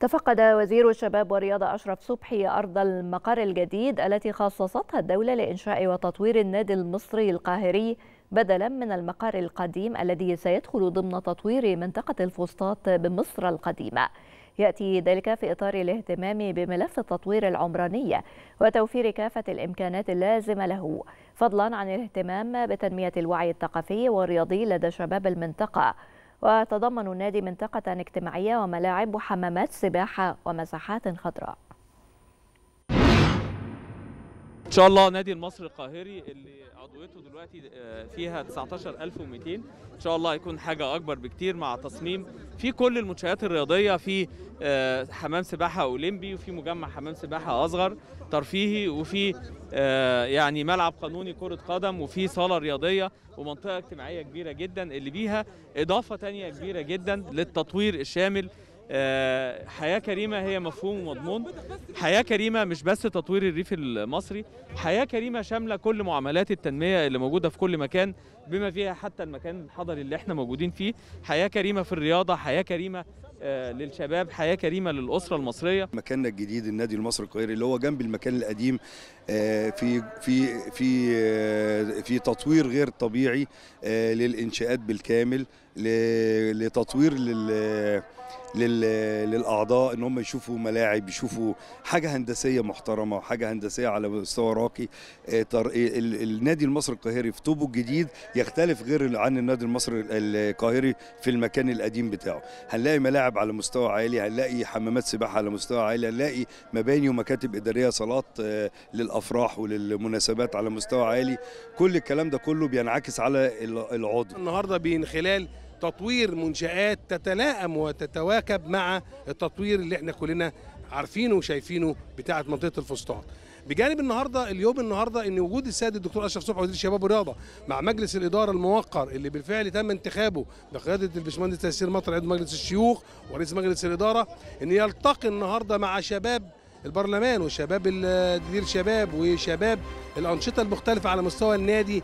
تفقد وزير الشباب والرياضة أشرف صبحي أرض المقر الجديد التي خصصتها الدولة لإنشاء وتطوير النادي المصري القاهري بدلا من المقر القديم الذي سيدخل ضمن تطوير منطقة الفسطاط بمصر القديمة يأتي ذلك في إطار الاهتمام بملف التطوير العمراني وتوفير كافة الإمكانات اللازمة له فضلا عن الاهتمام بتنمية الوعي الثقافي والرياضي لدى شباب المنطقة وتضمن النادي منطقة اجتماعية وملاعب وحمامات سباحة ومساحات خضراء ان شاء الله نادي المصري القاهري اللي عضويته دلوقتي آه، فيها 19200 ان شاء الله هيكون حاجه اكبر بكتير مع تصميم في كل المنشات الرياضيه في آه، حمام سباحه اولمبي وفي مجمع حمام سباحه اصغر ترفيهي وفي آه، يعني ملعب قانوني كره قدم وفي صاله رياضيه ومنطقه اجتماعيه كبيره جدا اللي بيها اضافه ثانيه كبيره جدا للتطوير الشامل آه، حياه كريمه هي مفهوم ومضمون حياه كريمه مش بس تطوير الريف المصري حياه كريمه شامله كل معاملات التنميه اللي موجوده في كل مكان بما فيها حتى المكان الحضري اللي احنا موجودين فيه حياه كريمه في الرياضه حياه كريمه آه، للشباب حياه كريمه للاسره المصريه مكاننا الجديد النادي المصري القاهري اللي هو جنب المكان القديم آه، في في في آه، في تطوير غير طبيعي للانشاءات بالكامل لتطوير لل للاعضاء ان هم يشوفوا ملاعب يشوفوا حاجه هندسيه محترمه وحاجه هندسيه على مستوى راقي النادي المصري القاهري في طوبه الجديد يختلف غير عن النادي المصري القاهري في المكان القديم بتاعه هنلاقي ملاعب العاب على مستوى عالي هنلاقي حمامات سباحه على مستوى عالي هنلاقي مباني ومكاتب اداريه صالات آه، للافراح وللمناسبات على مستوى عالي كل الكلام ده كله بينعكس على العضو النهارده من خلال تطوير منشآت تتلائم وتتواكب مع التطوير اللي احنا كلنا عارفينه وشايفينه بتاعه منطقه الفسطاط بجانب النهارده اليوم النهارده ان وجود السيد الدكتور اشرف صبحي وزير الشباب والرياضه مع مجلس الاداره الموقر اللي بالفعل تم انتخابه بقياده الباشمهندس تيسير مطر عضو مجلس الشيوخ ورئيس مجلس الاداره ان يلتقي النهارده مع شباب البرلمان وشباب دير شباب وشباب الانشطه المختلفه على مستوى النادي